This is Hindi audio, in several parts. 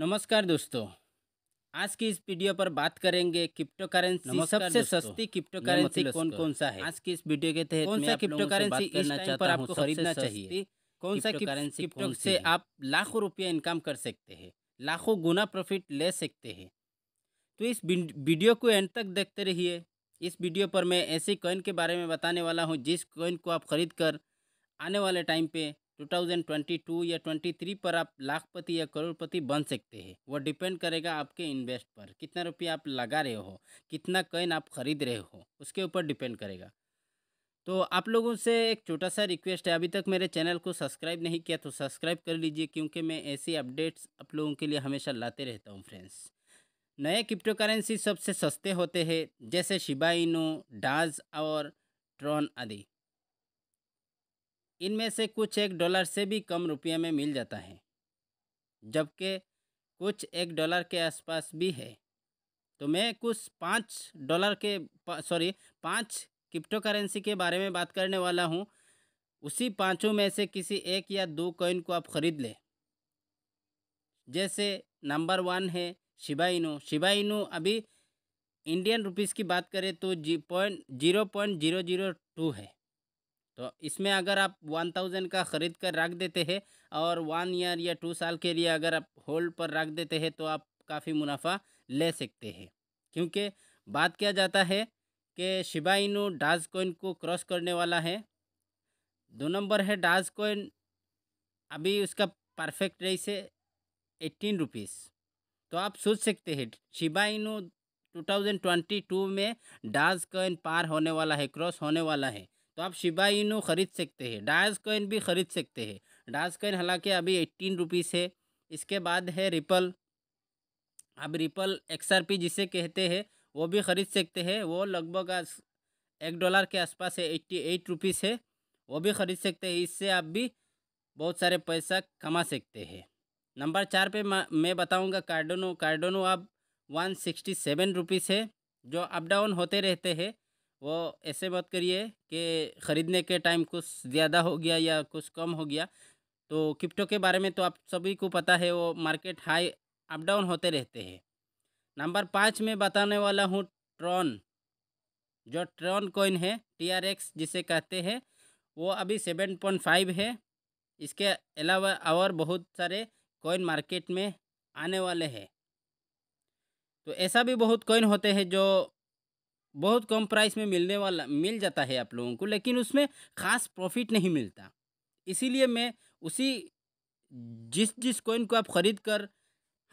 नमस्कार दोस्तों आज की इस वीडियो पर बात करेंगे क्रिप्टो करेंसी सबसे सस्ती क्रिप्टो करेंसी कौन कौन सा है आज की इस वीडियो के तहत कौन सा क्रिप्टो करेंसी पर आपको खरीदना चाहिए कौन सा करेंसी क्रिप्टो से आप लाखों रुपया इनकम कर सकते हैं लाखों गुना प्रॉफिट ले सकते हैं तो इस वीडियो को एंड तक देखते रहिए इस वीडियो पर मैं ऐसी कॉइन के बारे में बताने वाला हूँ जिस कॉइन को आप खरीद कर आने वाले टाइम पे 2022 या 23 पर आप लाखपति या करोड़पति बन सकते हैं वह डिपेंड करेगा आपके इन्वेस्ट पर कितना रुपया आप लगा रहे हो कितना कैन आप ख़रीद रहे हो उसके ऊपर डिपेंड करेगा तो आप लोगों से एक छोटा सा रिक्वेस्ट है अभी तक मेरे चैनल को सब्सक्राइब नहीं किया तो सब्सक्राइब कर लीजिए क्योंकि मैं ऐसे अपडेट्स आप लोगों के लिए हमेशा लाते रहता हूँ फ्रेंड्स नए क्रिप्टो करेंसी सबसे सस्ते होते हैं जैसे शिबाइनो डाज और ट्रॉन आदि इनमें से कुछ एक डॉलर से भी कम रुपये में मिल जाता है जबकि कुछ एक डॉलर के आसपास भी है तो मैं कुछ पाँच डॉलर के सॉरी पाँच क्रिप्टो करेंसी के बारे में बात करने वाला हूँ उसी पाँचों में से किसी एक या दो कॉइन को आप ख़रीद लें जैसे नंबर वन है शिबाइनो शिबाइनो अभी इंडियन रुपीस की बात करें तो जी point zero point zero zero two है तो इसमें अगर आप वन थाउजेंड का ख़रीद कर रख देते हैं और वन ईयर या टू साल के लिए अगर आप होल्ड पर रख देते हैं तो आप काफ़ी मुनाफा ले सकते हैं क्योंकि बात किया जाता है कि शिबा इनू डाज कोइन को क्रॉस करने वाला है दो नंबर है डाज कोइन अभी उसका परफेक्ट रेस है एट्टीन रुपीज़ तो आप सोच सकते हैं शिबा इनू 2022 में डाज कोइन पार होने वाला है क्रॉस होने वाला है तो आप शिबा इनो ख़रीद सकते हैं डायस कॉइन भी ख़रीद सकते हैं डायस कॉइन हालांकि अभी एट्टीन रुपीज़ है इसके बाद है रिपल अब रिपल एक्स आर पी जिसे कहते हैं वो भी ख़रीद सकते हैं वो लगभग एक डॉलर के आसपास है एट्टी एट रुपीज़ है वो भी ख़रीद सकते हैं इससे आप भी बहुत सारे पैसा कमा सकते हैं नंबर चार पे मैं बताऊंगा कार्डोनो कार्डोनो अब वन सिक्सटी सेवन रुपीज़ है जो अप डाउन होते रहते हैं वो ऐसे बात करिए कि ख़रीदने के टाइम कुछ ज़्यादा हो गया या कुछ कम हो गया तो क्रिप्टो के बारे में तो आप सभी को पता है वो मार्केट हाई अप डाउन होते रहते हैं नंबर पाँच में बताने वाला हूँ ट्रॉन जो ट्रॉन कॉइन है टी आर एक्स जिसे कहते हैं वो अभी सेवन पॉइंट फाइव है इसके अलावा और बहुत सारे कॉइन मार्केट में आने वाले हैं तो ऐसा भी बहुत कॉइन होते हैं जो बहुत कम प्राइस में मिलने वाला मिल जाता है आप लोगों को लेकिन उसमें ख़ास प्रॉफिट नहीं मिलता इसीलिए मैं उसी जिस जिस कोइन को आप ख़रीद कर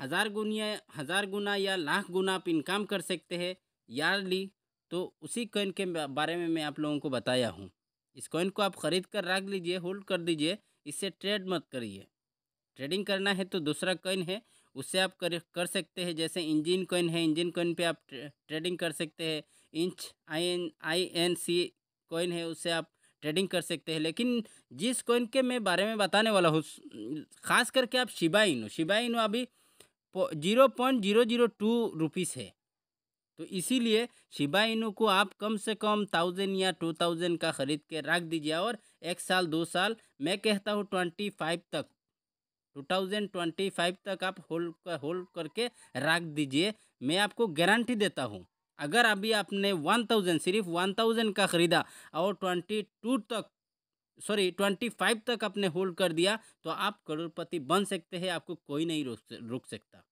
हज़ार गुनिया हज़ार गुना या लाख गुना आप इनकम कर सकते हैं यारली तो उसी कोइन के बारे में मैं आप लोगों को बताया हूँ इस कॉइन को आप ख़रीद कर रख लीजिए होल्ड कर दीजिए इससे ट्रेड मत करिए ट्रेडिंग करना है तो दूसरा कॉइन है उससे आप कर कर सकते हैं जैसे इंजिन कॉइन है इंजिन कॉइन पे आप ट्रेडिंग कर सकते हैं इंच I N I N C coin है उससे आप ट्रेडिंग कर सकते हैं लेकिन जिस कॉइन के मैं बारे में बताने वाला हूँ खास करके आप शिबा इनो शिबा इनो अभी zero point zero zero two rupees है तो इसीलिए शिबा इनू को आप कम से कम थाउजेंड या टू थाउजेंड का ख़रीद के रख दीजिए और एक साल दो साल मैं कहता हूँ ट्वेंटी फाइव तक 2025 तक आप होल्ड कर, होल्ड करके रख दीजिए मैं आपको गारंटी देता हूँ अगर अभी आपने 1000 सिर्फ 1000 का ख़रीदा और 22 तक सॉरी 25 तक आपने होल्ड कर दिया तो आप करोड़पति बन सकते हैं आपको कोई नहीं रोक रुक सकता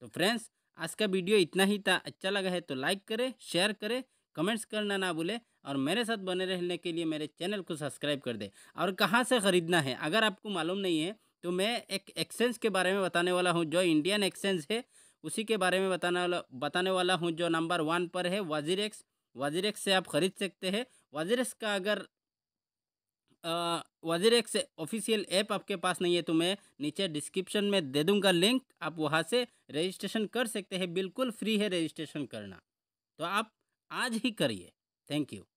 तो फ्रेंड्स आज का वीडियो इतना ही था अच्छा लगा है तो लाइक करें शेयर करें कमेंट्स करना ना भूले और मेरे साथ बने रहने के लिए मेरे चैनल को सब्सक्राइब कर दे और कहाँ से ख़रीदना है अगर आपको मालूम नहीं है तो मैं एक एक्सचेंज के बारे में बताने वाला हूँ जो इंडियन एक्सचेंज है उसी के बारे में बताने वाला बताने वाला हूँ जो नंबर वन पर है वाजीरेक्स वज़ीरक्स से आप ख़रीद सकते हैं वाजीरेक्स का अगर एक्स ऑफिशियल ऐप आपके पास नहीं है तो मैं नीचे डिस्क्रिप्शन में दे दूंगा लिंक आप वहाँ से रजिस्ट्रेशन कर सकते हैं बिल्कुल फ्री है रजिस्ट्रेशन करना तो आप आज ही करिए थैंक यू